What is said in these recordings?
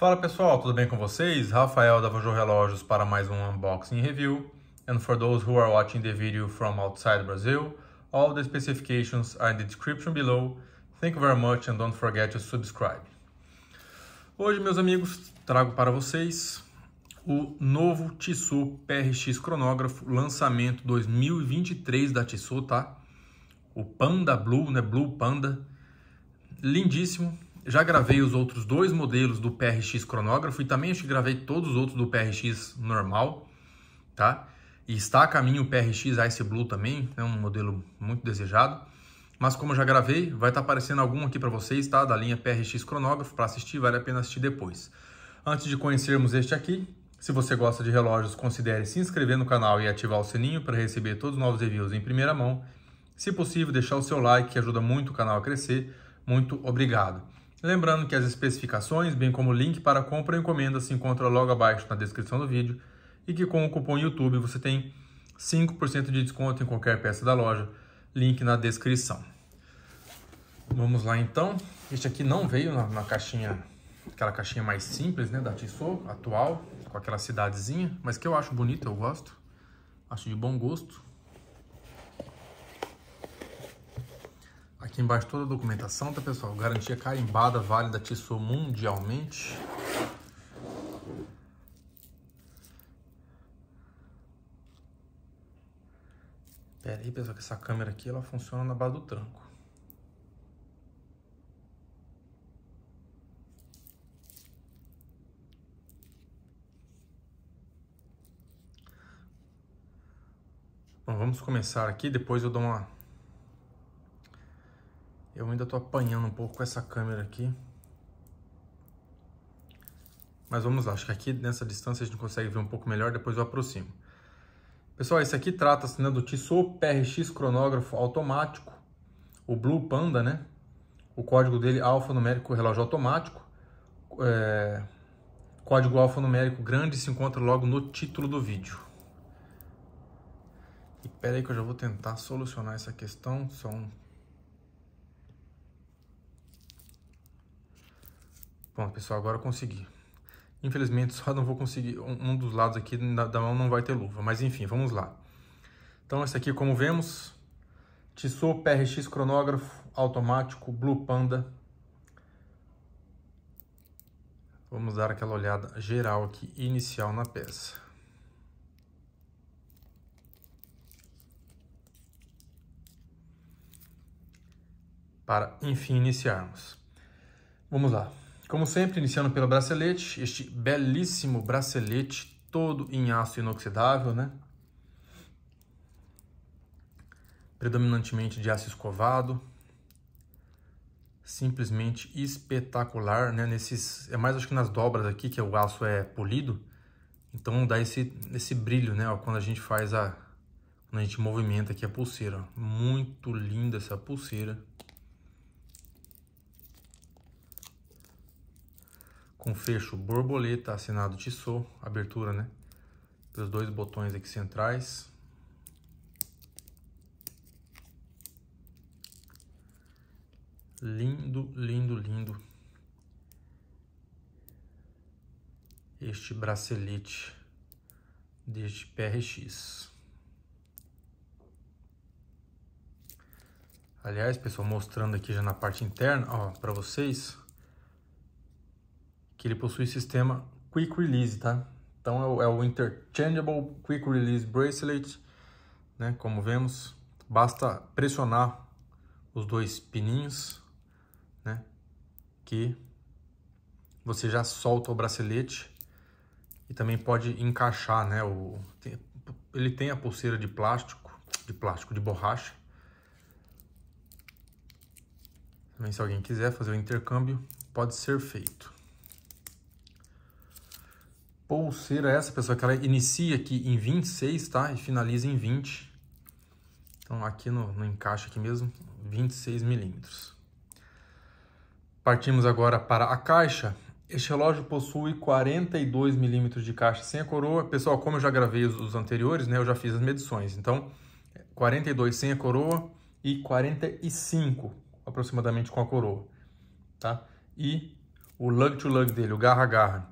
Fala pessoal, tudo bem com vocês? Rafael da Vojo Relógios para mais um unboxing review. And for those who are watching the video from outside Brazil, all the specifications are in the description below. Thank you very much and don't forget to subscribe. Hoje, meus amigos, trago para vocês o novo Tissot PRX cronógrafo, lançamento 2023 da Tissot, tá? O Panda Blue, né? Blue Panda. Lindíssimo, já gravei os outros dois modelos do PRX cronógrafo e também acho que gravei todos os outros do PRX normal, tá? E está a caminho o PRX Ice Blue também, é um modelo muito desejado. Mas como já gravei, vai estar tá aparecendo algum aqui para vocês, tá? Da linha PRX cronógrafo para assistir, vale a pena assistir depois. Antes de conhecermos este aqui, se você gosta de relógios, considere se inscrever no canal e ativar o sininho para receber todos os novos reviews em primeira mão. Se possível, deixar o seu like, que ajuda muito o canal a crescer. Muito obrigado. Lembrando que as especificações, bem como o link para compra e encomenda, se encontra logo abaixo na descrição do vídeo e que com o cupom YouTube você tem 5% de desconto em qualquer peça da loja. Link na descrição. Vamos lá então. Este aqui não veio na, na caixinha, aquela caixinha mais simples, né, da Tissot, atual, com aquela cidadezinha, mas que eu acho bonito, eu gosto. Acho de bom gosto. Aqui embaixo toda a documentação, tá pessoal? Garantia carimbada, válida, Tissot mundialmente. Pera aí, pessoal, que essa câmera aqui ela funciona na base do tranco. Bom, vamos começar aqui, depois eu dou uma eu ainda estou apanhando um pouco com essa câmera aqui. Mas vamos lá, acho que aqui nessa distância a gente consegue ver um pouco melhor, depois eu aproximo. Pessoal, esse aqui trata-se né, do Tissot PRX cronógrafo automático, o Blue Panda, né? O código dele alfanumérico relógio automático. É... Código alfanumérico grande se encontra logo no título do vídeo. E pera aí que eu já vou tentar solucionar essa questão, só um Pronto, pessoal, agora eu consegui. Infelizmente, só não vou conseguir, um dos lados aqui da mão não vai ter luva, mas enfim, vamos lá. Então, esse aqui, como vemos, Tissot PRX cronógrafo automático Blue Panda. Vamos dar aquela olhada geral aqui, inicial na peça. Para, enfim, iniciarmos. Vamos lá. Como sempre, iniciando pelo bracelete, este belíssimo bracelete todo em aço inoxidável, né? Predominantemente de aço escovado. Simplesmente espetacular, né? Nesses, é mais acho que nas dobras aqui que o aço é polido, então dá esse esse brilho, né, quando a gente faz a quando a gente movimenta aqui a pulseira. Muito linda essa pulseira. com fecho borboleta assinado Tissot, abertura, né? Os dois botões aqui centrais. Lindo, lindo, lindo. Este bracelete deste PRX. Aliás, pessoal, mostrando aqui já na parte interna, ó, para vocês, que ele possui sistema Quick Release, tá? Então é o, é o Interchangeable Quick Release Bracelet, né? Como vemos, basta pressionar os dois pininhos, né? Que você já solta o bracelete e também pode encaixar, né? O, tem, ele tem a pulseira de plástico, de plástico, de borracha. Também se alguém quiser fazer o intercâmbio, pode ser feito pulseira é essa, pessoal, que ela inicia aqui em 26, tá? E finaliza em 20. Então, aqui no, no encaixe aqui mesmo, 26 milímetros. Partimos agora para a caixa. Este relógio possui 42 milímetros de caixa sem a coroa. Pessoal, como eu já gravei os, os anteriores, né? Eu já fiz as medições. Então, 42 sem a coroa e 45 aproximadamente com a coroa, tá? E o lug to lug dele, o garra-garra,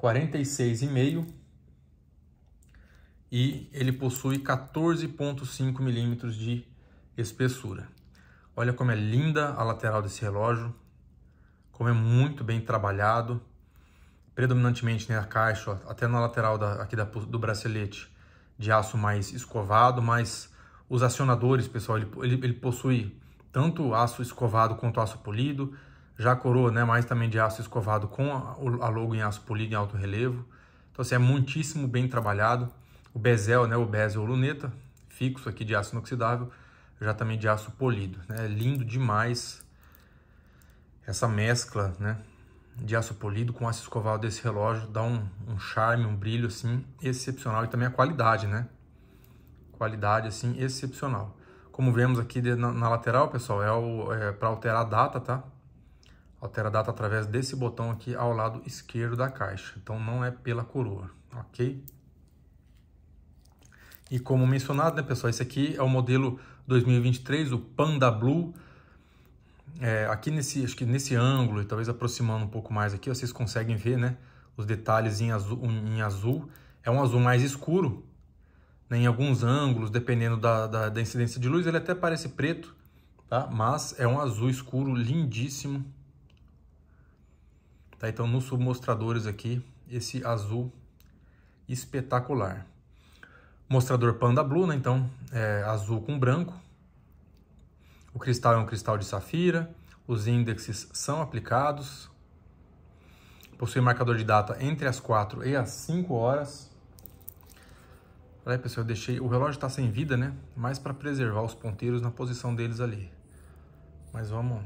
46,5 e ele possui 14,5 milímetros de espessura. Olha como é linda a lateral desse relógio, como é muito bem trabalhado, predominantemente na né, caixa, ó, até na lateral da, aqui da, do bracelete, de aço mais escovado, mas os acionadores, pessoal, ele, ele, ele possui tanto aço escovado quanto aço polido, já a coroa, né, mais também de aço escovado com a logo em aço polido em alto relevo. Então, assim, é muitíssimo bem trabalhado. O bezel, né, o bezel luneta, fixo aqui de aço inoxidável, já também de aço polido. Né? É lindo demais essa mescla, né, de aço polido com aço escovado desse relógio. Dá um, um charme, um brilho, assim, excepcional. E também a qualidade, né? Qualidade, assim, excepcional. Como vemos aqui na, na lateral, pessoal, é, é para alterar a data, tá? altera a data através desse botão aqui ao lado esquerdo da caixa. Então não é pela coroa, ok? E como mencionado, né, pessoal, esse aqui é o modelo 2023, o Panda Blue. É, aqui nesse, acho que nesse ângulo, e talvez aproximando um pouco mais aqui, ó, vocês conseguem ver, né, os detalhes em azul, em azul. É um azul mais escuro, né, em alguns ângulos, dependendo da, da, da incidência de luz, ele até parece preto, tá? Mas é um azul escuro lindíssimo, Tá, então, nos submostradores aqui, esse azul espetacular. Mostrador Panda Blue, né? Então, é azul com branco. O cristal é um cristal de safira. Os índices são aplicados. Possui marcador de data entre as 4 e as 5 horas. Olha aí, pessoal, eu deixei... O relógio está sem vida, né? Mais para preservar os ponteiros na posição deles ali. Mas vamos...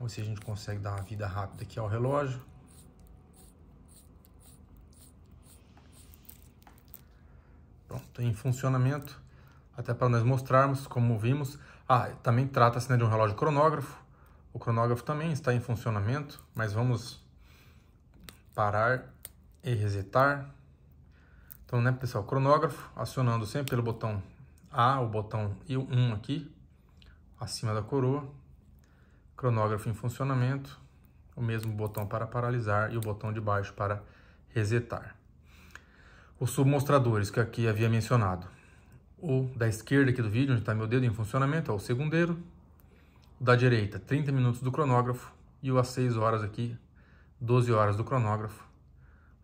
Vamos ver se a gente consegue dar uma vida rápida aqui ao relógio. Pronto, em funcionamento, até para nós mostrarmos como vimos. Ah, também trata-se né, de um relógio cronógrafo. O cronógrafo também está em funcionamento, mas vamos parar e resetar. Então, né, pessoal, cronógrafo, acionando sempre pelo botão A, o botão 1 aqui, acima da coroa cronógrafo em funcionamento, o mesmo botão para paralisar e o botão de baixo para resetar. Os submostradores que aqui havia mencionado. O da esquerda aqui do vídeo, onde está meu dedo em funcionamento, é o segundeiro. O da direita, 30 minutos do cronógrafo. E o às 6 horas aqui, 12 horas do cronógrafo.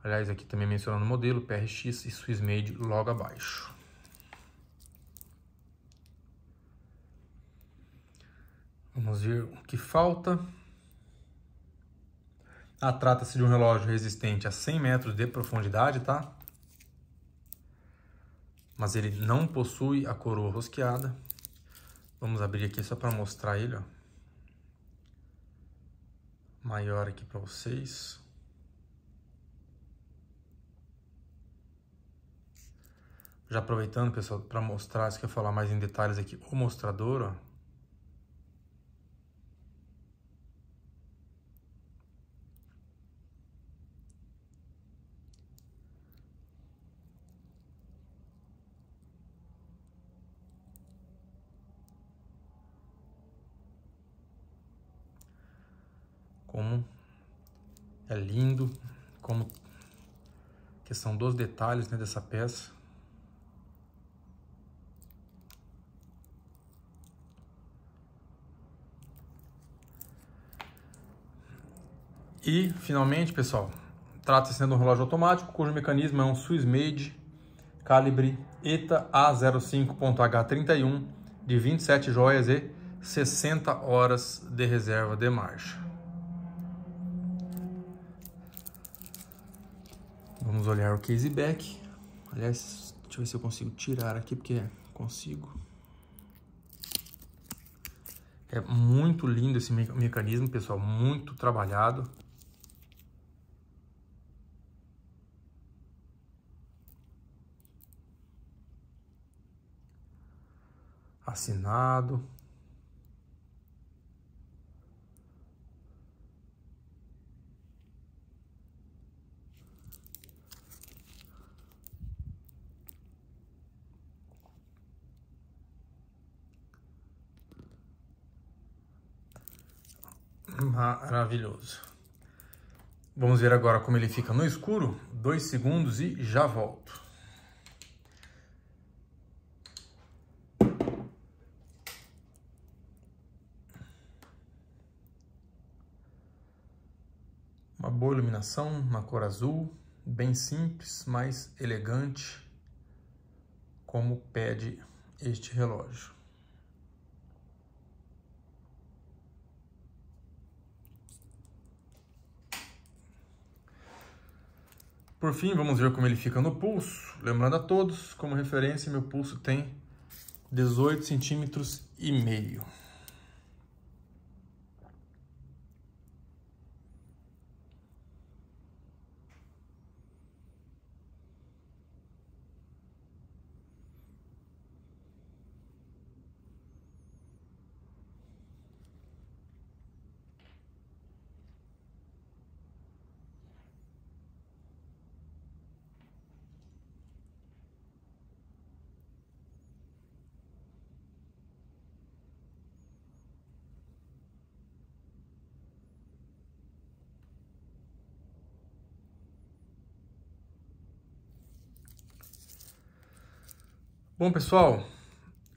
Aliás, aqui também mencionando o modelo, PRX e Made logo abaixo. Vamos ver o que falta. Ah, trata-se de um relógio resistente a 100 metros de profundidade, tá? Mas ele não possui a coroa rosqueada. Vamos abrir aqui só para mostrar ele, ó. Maior aqui para vocês. Já aproveitando, pessoal, para mostrar, se que eu falar mais em detalhes aqui, o mostrador, ó. como é lindo, como questão dos detalhes né, dessa peça. E, finalmente, pessoal, trata-se de um relógio automático, cujo mecanismo é um Swiss Made calibre ETA A05.H31 de 27 joias e 60 horas de reserva de marcha. Vamos olhar o case back. Aliás, deixa eu ver se eu consigo tirar aqui, porque consigo. É muito lindo esse me mecanismo, pessoal, muito trabalhado. Assinado. Maravilhoso. Vamos ver agora como ele fica no escuro. Dois segundos e já volto. Uma boa iluminação, uma cor azul, bem simples, mas elegante, como pede este relógio. Por fim, vamos ver como ele fica no pulso. Lembrando a todos, como referência, meu pulso tem 18 centímetros e meio. Bom, pessoal,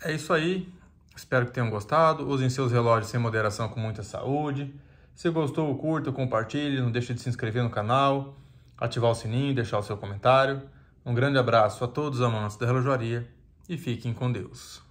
é isso aí. Espero que tenham gostado. Usem seus relógios sem moderação com muita saúde. Se gostou, curta, compartilhe, não deixe de se inscrever no canal, ativar o sininho, deixar o seu comentário. Um grande abraço a todos os amantes da relojaria e fiquem com Deus.